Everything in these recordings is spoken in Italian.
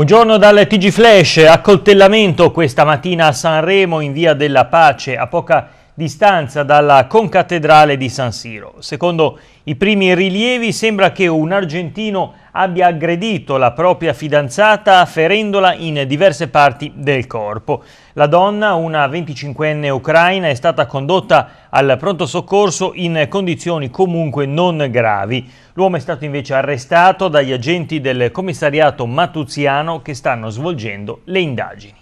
Buongiorno dal TG Flash, accoltellamento questa mattina a Sanremo in Via della Pace, a poca distanza dalla concattedrale di San Siro. Secondo i primi rilievi sembra che un argentino abbia aggredito la propria fidanzata ferendola in diverse parti del corpo. La donna, una 25enne ucraina, è stata condotta al pronto soccorso in condizioni comunque non gravi. L'uomo è stato invece arrestato dagli agenti del commissariato Matuziano che stanno svolgendo le indagini.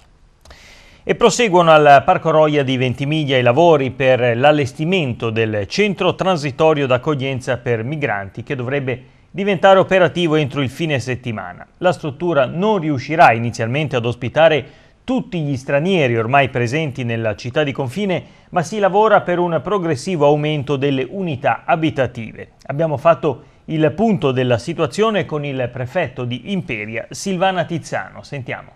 E proseguono al Parco Roia di Ventimiglia i lavori per l'allestimento del centro transitorio d'accoglienza per migranti che dovrebbe diventare operativo entro il fine settimana. La struttura non riuscirà inizialmente ad ospitare tutti gli stranieri ormai presenti nella città di confine, ma si lavora per un progressivo aumento delle unità abitative. Abbiamo fatto il punto della situazione con il prefetto di Imperia, Silvana Tizzano. Sentiamo.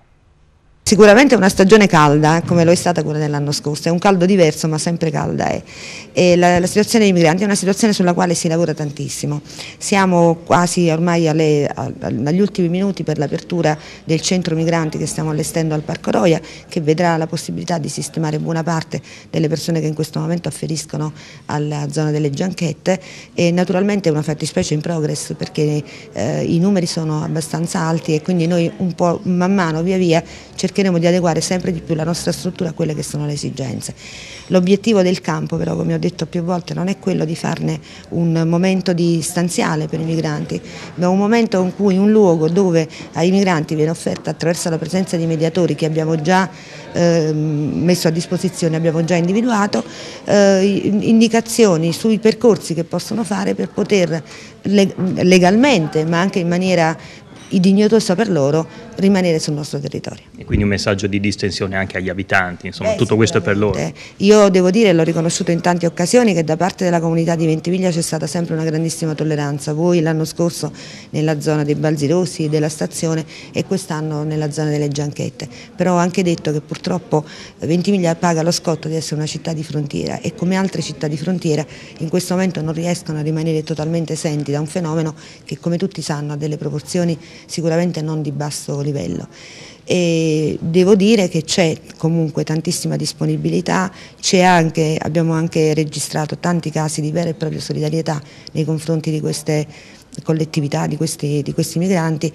Sicuramente è una stagione calda, eh, come lo è stata quella dell'anno scorso, è un caldo diverso ma sempre calda è. E la, la, situazione dei migranti è una situazione sulla quale si lavora tantissimo. Siamo quasi ormai alle, agli ultimi minuti per l'apertura del centro migranti che stiamo allestendo al Parco Roia, che vedrà la possibilità di sistemare buona parte delle persone che in questo momento afferiscono alla zona delle gianchette e naturalmente è una fattispecie in progress perché eh, i numeri sono abbastanza alti e quindi noi un po' man mano, via via, cerchiamo cercheremo di adeguare sempre di più la nostra struttura a quelle che sono le esigenze. L'obiettivo del campo però, come ho detto più volte, non è quello di farne un momento di stanziale per i migranti, ma un momento in cui un luogo dove ai migranti viene offerta attraverso la presenza di mediatori che abbiamo già eh, messo a disposizione, abbiamo già individuato, eh, indicazioni sui percorsi che possono fare per poter legalmente ma anche in maniera dignitosa per loro rimanere sul nostro territorio. E quindi un messaggio di distensione anche agli abitanti, insomma eh, tutto questo è per loro. Io devo dire, l'ho riconosciuto in tante occasioni, che da parte della comunità di Ventimiglia c'è stata sempre una grandissima tolleranza. Voi l'anno scorso nella zona dei Balzi Rossi, della stazione e quest'anno nella zona delle Gianchette. Però ho anche detto che purtroppo Ventimiglia paga lo scotto di essere una città di frontiera e come altre città di frontiera in questo momento non riescono a rimanere totalmente esenti da un fenomeno che come tutti sanno ha delle proporzioni sicuramente non di basso ottavo livello. E devo dire che c'è comunque tantissima disponibilità, anche, abbiamo anche registrato tanti casi di vera e propria solidarietà nei confronti di queste collettività, di questi, di questi migranti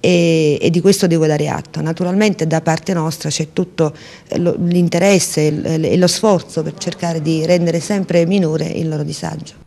e, e, di questo devo dare atto. Naturalmente da parte nostra c'è tutto eh, l'interesse e lo sforzo per cercare di rendere sempre minore il loro disagio.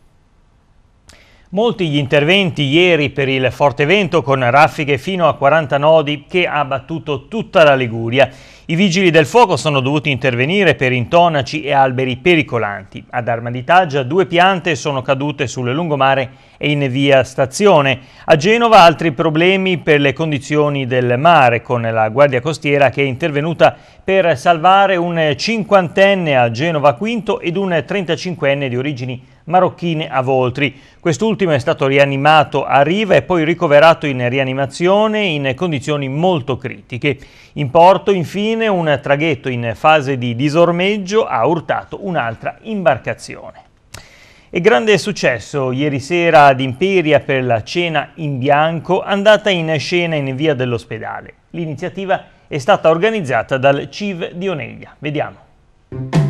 Molti gli interventi ieri per il forte vento con raffiche fino a 40 nodi che ha battuto tutta la Liguria. I vigili del fuoco sono dovuti intervenire per intonaci e alberi pericolanti. Ad Arma di Taggia due piante sono cadute sul lungomare e in via stazione. A Genova altri problemi per le condizioni del mare con la Guardia Costiera che è intervenuta per salvare un cinquantenne a Genova V ed un 35enne di origini marocchine a Voltri. Quest'ultimo è stato rianimato a riva e poi ricoverato in rianimazione in condizioni molto critiche. In porto, infine, un traghetto in fase di disormeggio ha urtato un'altra imbarcazione. E grande successo ieri sera ad Imperia per la cena in bianco andata in scena in via dell'ospedale. L'iniziativa è stata organizzata dal CIV di Oneglia. Vediamo.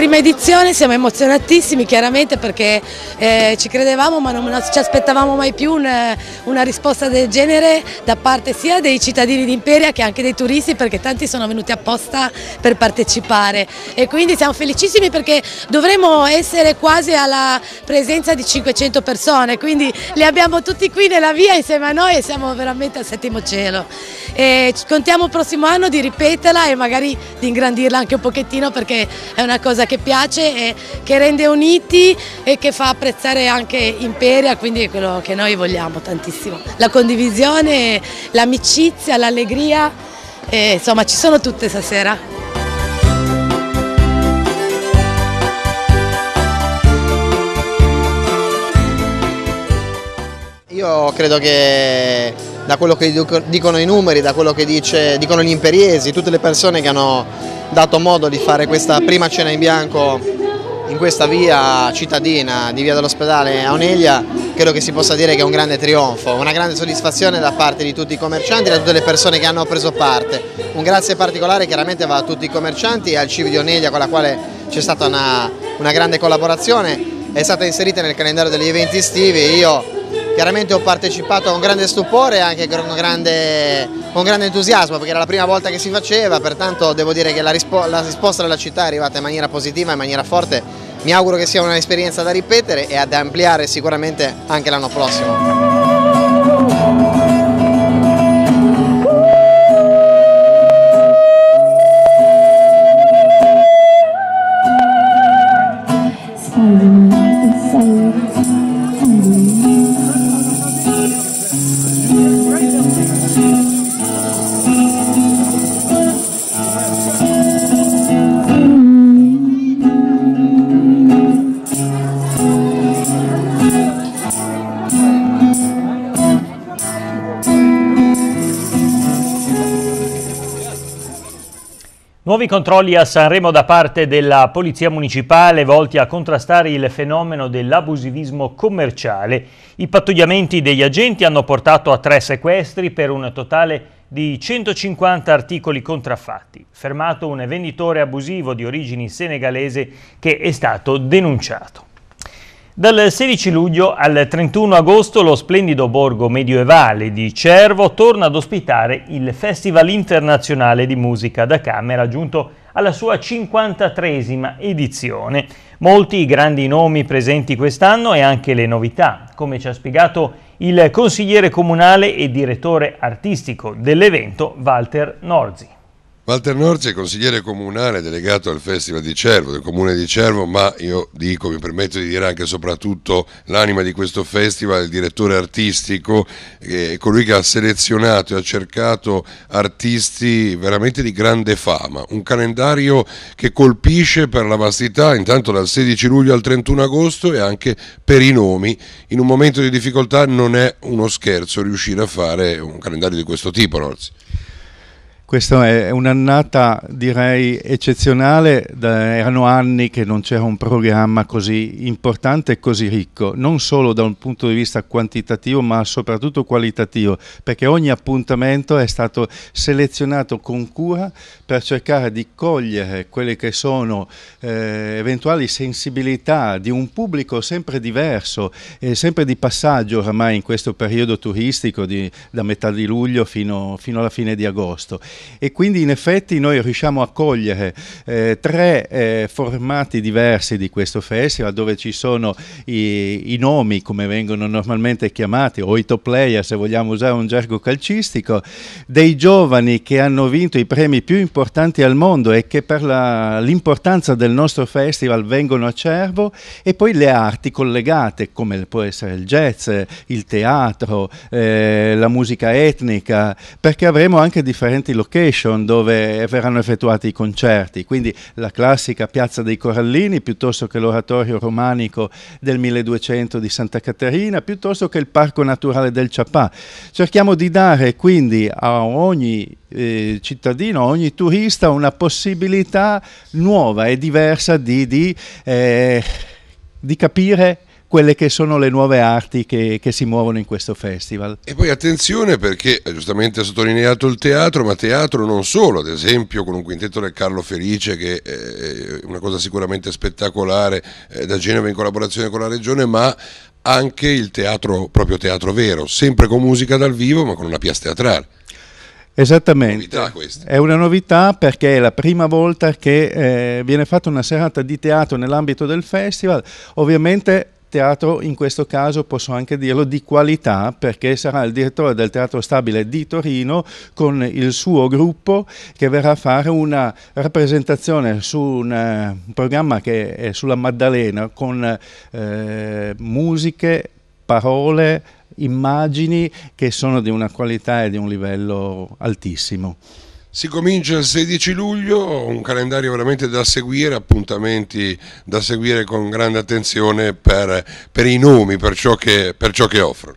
prima edizione, siamo emozionatissimi chiaramente perché eh, ci credevamo ma non, non, ci aspettavamo mai più una, una, risposta del genere da parte sia dei cittadini di Imperia che anche dei turisti perché tanti sono venuti apposta per partecipare e quindi siamo felicissimi perché dovremmo essere quasi alla presenza di 500 persone, quindi li abbiamo tutti qui nella via insieme a noi e siamo veramente al settimo cielo. E contiamo il prossimo anno di ripeterla e magari di ingrandirla anche un pochettino perché è una cosa che che piace e che rende uniti e che fa apprezzare anche Imperia, quindi è quello che noi vogliamo tantissimo. La condivisione, l'amicizia, l'allegria, insomma ci sono tutte stasera. Io credo che da quello che dicono i numeri, da quello che dice, dicono gli imperiesi, tutte le persone che hanno dato modo di fare questa prima cena in bianco in questa via cittadina di via dell'ospedale a Oneglia credo che si possa dire che è un grande trionfo, una grande soddisfazione da parte di tutti i commercianti e da tutte le persone che hanno preso parte. Un grazie particolare chiaramente va a tutti i commercianti e al Civi di Oneglia con la quale c'è stata una, una grande collaborazione, è stata inserita nel calendario degli eventi estivi, e io chiaramente ho partecipato con grande stupore e anche con grande con grande entusiasmo perché era la prima volta che si faceva, pertanto devo dire che la, rispo la risposta della città è arrivata in maniera positiva, in maniera forte, mi auguro che sia un'esperienza da ripetere e ad ampliare sicuramente anche l'anno prossimo. Nuovi controlli a Sanremo da parte della Polizia Municipale volti a contrastare il fenomeno dell'abusivismo commerciale. I pattugliamenti degli agenti hanno portato a tre sequestri per un totale di 150 articoli contraffatti. Fermato un venditore abusivo di origini senegalese che è stato denunciato. Dal 16 luglio al 31 agosto lo splendido borgo medioevale di Cervo torna ad ospitare il Festival internazionale di musica da camera giunto alla sua 53esima edizione. Molti grandi nomi presenti quest'anno e anche le novità, come ci ha spiegato il consigliere comunale e direttore artistico dell'evento Walter Norzi. Walter Norci è consigliere comunale delegato al Festival di Cervo, del comune di Cervo, ma io dico, mi permetto di dire anche e soprattutto l'anima di questo festival, il direttore artistico, è colui che ha selezionato e ha cercato artisti veramente di grande fama, un calendario che colpisce per la vastità, intanto dal 16 luglio al 31 agosto e anche per i nomi, in un momento di difficoltà non è uno scherzo riuscire a fare un calendario di questo tipo, Norzi. Questa è un'annata direi eccezionale, da, erano anni che non c'era un programma così importante e così ricco, non solo da un punto di vista quantitativo ma soprattutto qualitativo, perché ogni appuntamento è stato selezionato con cura per cercare di cogliere quelle che sono eh, eventuali sensibilità di un pubblico sempre diverso e sempre di passaggio oramai in questo periodo turistico di, da metà di luglio fino, fino alla fine di agosto e quindi in effetti noi riusciamo a cogliere eh, tre eh, formati diversi di questo festival dove ci sono i, i, nomi come vengono normalmente chiamati o i top player se vogliamo usare un gergo calcistico dei giovani che hanno vinto i premi più importanti al mondo e che per l'importanza del nostro festival vengono a cervo e poi le arti collegate come può essere il jazz, il teatro, eh, la musica etnica perché avremo anche differenti locali location dove verranno effettuati i concerti, quindi la classica piazza dei Corallini piuttosto che l'oratorio romanico del 1200 di Santa Caterina, piuttosto che il parco naturale del Ciapà. Cerchiamo di dare quindi a ogni eh, cittadino, a ogni turista una possibilità nuova e diversa di, di, eh, di capire quelle che sono le nuove arti che, che, si muovono in questo festival. E poi attenzione perché eh, giustamente ha sottolineato il teatro, ma teatro non solo, ad esempio con un quintetto del Carlo Felice che eh, è una cosa sicuramente spettacolare eh, da Genova in collaborazione con la regione, ma anche il teatro, proprio teatro vero, sempre con musica dal vivo ma con una piastra teatrale. Esattamente, novità, è una novità perché è la prima volta che eh, viene fatta una serata di teatro nell'ambito del festival, ovviamente teatro in questo caso posso anche dirlo di qualità perché sarà il direttore del Teatro Stabile di Torino con il suo gruppo che verrà a fare una rappresentazione su un, eh, programma che è sulla Maddalena con uh, musiche, parole, immagini che sono di una qualità e di un livello altissimo. Si comincia il 16 luglio, un calendario veramente da seguire, appuntamenti da seguire con grande attenzione per, per i nomi, per ciò che, per che offrono.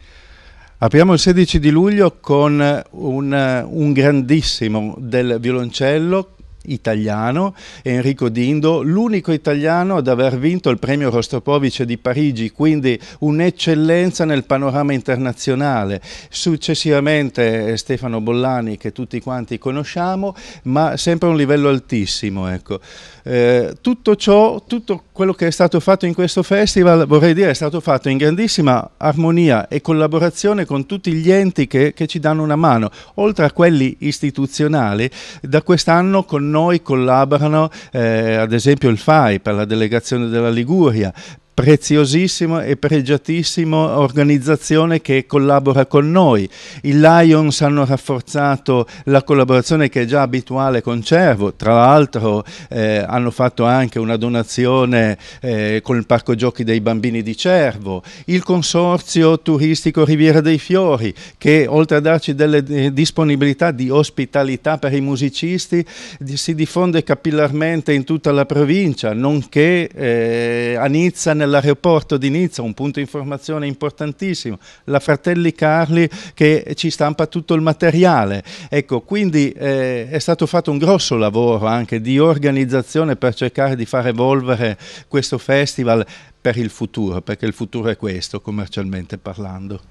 Apriamo il 16 di luglio con un, un grandissimo del violoncello italiano, Enrico Dindo, l'unico italiano ad aver vinto il premio Rostropovice di Parigi, quindi un'eccellenza nel panorama internazionale. Successivamente eh, Stefano Bollani, che tutti quanti conosciamo, ma sempre a un livello altissimo. Ecco. Eh, tutto ciò, tutto quello che è stato fatto in questo festival, vorrei dire, è stato fatto in grandissima armonia e collaborazione con tutti gli enti che, che ci danno una mano, oltre a quelli istituzionali, da quest'anno con noi collaborano eh, ad esempio il FAI per la delegazione della Liguria, preziosissimo e pregiatissimo organizzazione che collabora con noi. I Lions hanno rafforzato la collaborazione che è già abituale con Cervo, tra l'altro eh, hanno fatto anche una donazione eh, con il parco giochi dei bambini di Cervo, il consorzio turistico Riviera dei Fiori che oltre a darci delle eh, disponibilità di ospitalità per i musicisti si diffonde capillarmente in tutta la provincia, nonché eh, a Nizza nel nell'aeroporto di Nizza, un punto di informazione importantissimo, la Fratelli Carli che ci stampa tutto il materiale. Ecco, quindi eh, è stato fatto un grosso lavoro anche di organizzazione per cercare di far evolvere questo festival per il futuro, perché il futuro è questo, commercialmente parlando.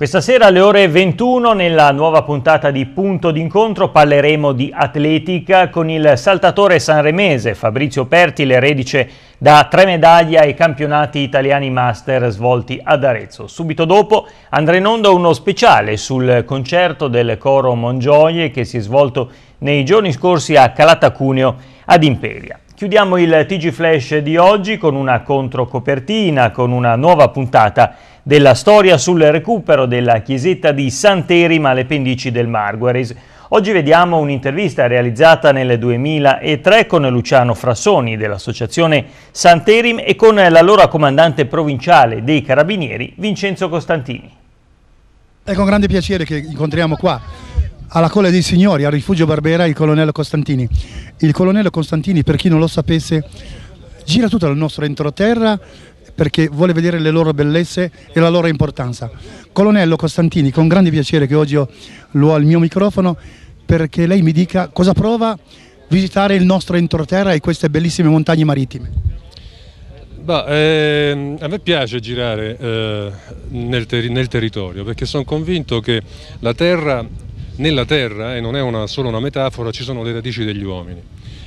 Questa sera alle ore 21 nella nuova puntata di Punto d'incontro parleremo di atletica con il saltatore sanremese Fabrizio Perti, l'eredice da tre medaglie ai campionati italiani master svolti ad Arezzo. Subito dopo andrà in onda uno speciale sul concerto del coro Mongioie che si è svolto nei giorni scorsi a Calatacuneo ad Imperia. Chiudiamo il TG Flash di oggi con una controcopertina, con una nuova puntata della storia sul recupero della chiesetta di Sant'Erima alle pendici del Marguerite. Oggi vediamo un'intervista realizzata nel 2003 con Luciano Frassoni dell'associazione Sant'Erim e con l'allora comandante provinciale dei Carabinieri Vincenzo Costantini. È con grande piacere che incontriamo qua alla Colle dei Signori, al Rifugio Barbera, il colonnello Costantini. Il colonnello Costantini, per chi non lo sapesse, gira tutto il nostro entroterra perché vuole vedere le loro bellezze e la loro importanza. Colonnello Costantini, con grande piacere che oggi lo ho al mio microfono perché lei mi dica cosa prova visitare il nostro entroterra e queste bellissime montagne marittime. Bah, ehm, a me piace girare eh, nel, ter nel, territorio perché sono convinto che la terra, nella terra, e non è una, solo una metafora, ci sono le radici degli uomini.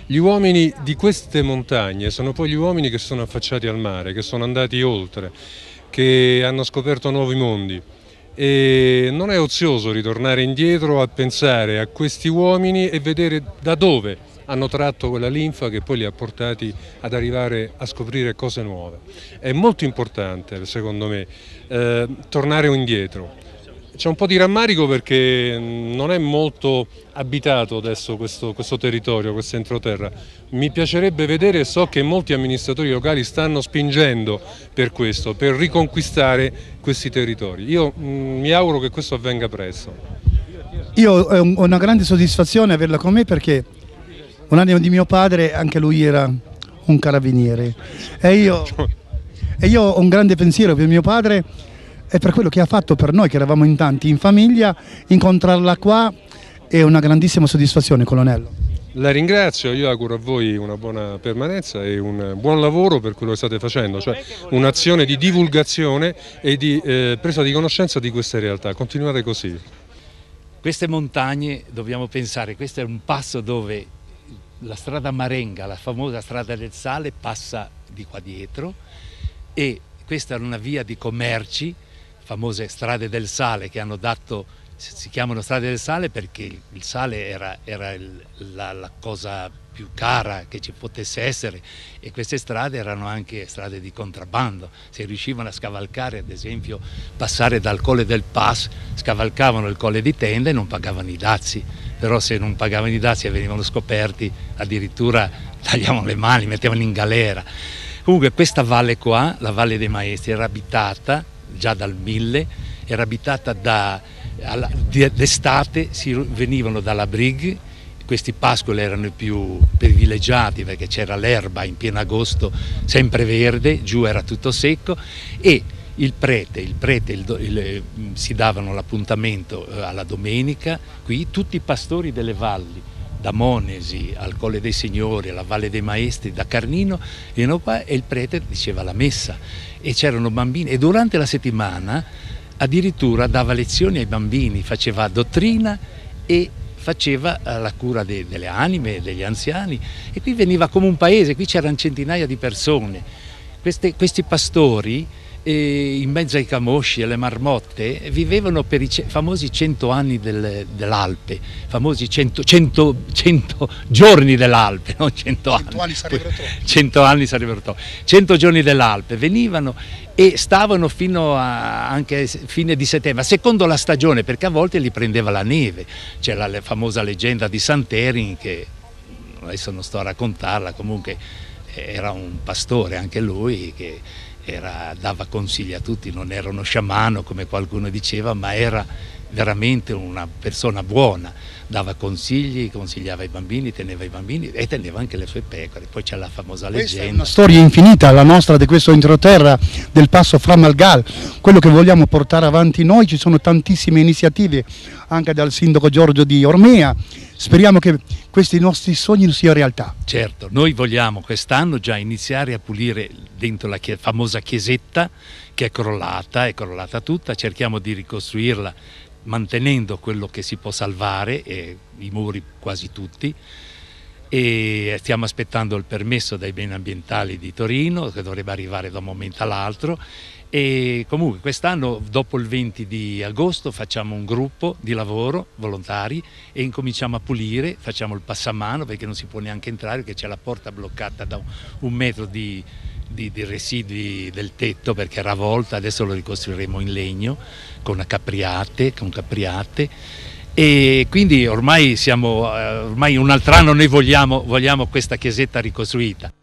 Gli uomini di queste montagne sono poi gli uomini che sono affacciati al mare, che sono andati oltre, che hanno scoperto nuovi mondi e non è ozioso ritornare indietro a pensare a questi uomini e vedere da dove hanno tratto quella linfa che poi li ha portati ad arrivare a scoprire cose nuove. È molto importante, secondo me, eh, tornare indietro, c'è un po' di rammarico perché non è molto abitato adesso questo, questo territorio, questo entroterra. Mi piacerebbe vedere so che molti amministratori locali stanno spingendo per questo, per riconquistare questi territori. Io mh, mm, mi auguro che questo avvenga presto. Io ho una grande soddisfazione averla con me perché un anno di mio padre, anche lui era un carabiniere e io, e io ho un grande pensiero per mio padre e per quello che ha fatto per noi che eravamo in tanti in famiglia, incontrarla qua è una grandissima soddisfazione, colonnello. La ringrazio, io auguro a voi una buona permanenza e un buon lavoro per quello che state facendo, cioè un'azione di divulgazione e di eh, presa di conoscenza di queste realtà, continuate così. Queste montagne, dobbiamo pensare, questo è un passo dove la strada Marenga, la famosa strada del sale, passa di qua dietro e questa è una via di commerci famose strade del sale che hanno dato si chiamano strade del sale perché il sale era, era il, la, la, cosa più cara che ci potesse essere e queste strade erano anche strade di contrabbando, se riuscivano a scavalcare ad esempio passare dal colle del Pass, scavalcavano il colle di tenda e non pagavano i dazi, però se non pagavano i dazi e venivano scoperti addirittura tagliavano le mani, mettevano in galera. Comunque questa valle qua, la Valle dei Maestri, era abitata già dal 1000, era abitata da, d'estate, si venivano dalla Brig, questi pascoli erano i più privilegiati perché c'era l'erba in pieno agosto sempre verde, giù era tutto secco e il prete, il prete il, il, eh, si davano l'appuntamento eh, alla domenica qui, tutti i pastori delle valli da Monesi al Colle dei Signori, alla Valle dei Maestri, da Carnino, Enopa, e il prete diceva la messa e c'erano bambini e durante la settimana addirittura dava lezioni ai bambini, faceva dottrina e faceva eh, la cura de, delle anime, degli anziani e qui veniva come un paese, qui c'erano centinaia di persone. Queste, questi pastori e in mezzo ai camosci e alle marmotte vivevano per i famosi cento anni del, dell'Alpe, famosi cento, giorni dell'Alpe, non cento anni. Cento anni sarebbero troppi. Cento anni sarebbero troppi. Cento giorni dell'Alpe, venivano e stavano fino a anche fine di settembre, secondo la stagione, perché a volte li prendeva la neve. C'è la famosa leggenda di Santerin che adesso non sto a raccontarla, comunque eh, era un pastore anche lui che era, dava consigli a tutti, non era uno sciamano come qualcuno diceva, ma era veramente una persona buona, dava consigli, consigliava i bambini, teneva i bambini e teneva anche le sue pecore. Poi c'è la famosa leggenda. Questa è una storia infinita, la nostra di questo entroterra del passo Framalgal, quello che vogliamo portare avanti noi, ci sono tantissime iniziative anche dal sindaco Giorgio di Ormea. Speriamo che questi nostri sogni siano realtà. Certo, noi vogliamo quest'anno già iniziare a pulire dentro la famosa chiesetta che è crollata, è crollata tutta, cerchiamo di ricostruirla mantenendo quello che si può salvare, eh, i muri quasi tutti, e stiamo aspettando il permesso dai beni ambientali di Torino che dovrebbe arrivare da un momento all'altro e comunque quest'anno dopo il 20 di agosto facciamo un gruppo di lavoro volontari e incominciamo a pulire, facciamo il passamano perché non si può neanche entrare perché c'è la porta bloccata da un metro di, di, di, residui del tetto perché era volta, adesso lo ricostruiremo in legno con capriate, con capriate e quindi ormai siamo, eh, ormai un altro anno noi vogliamo, vogliamo questa chiesetta ricostruita.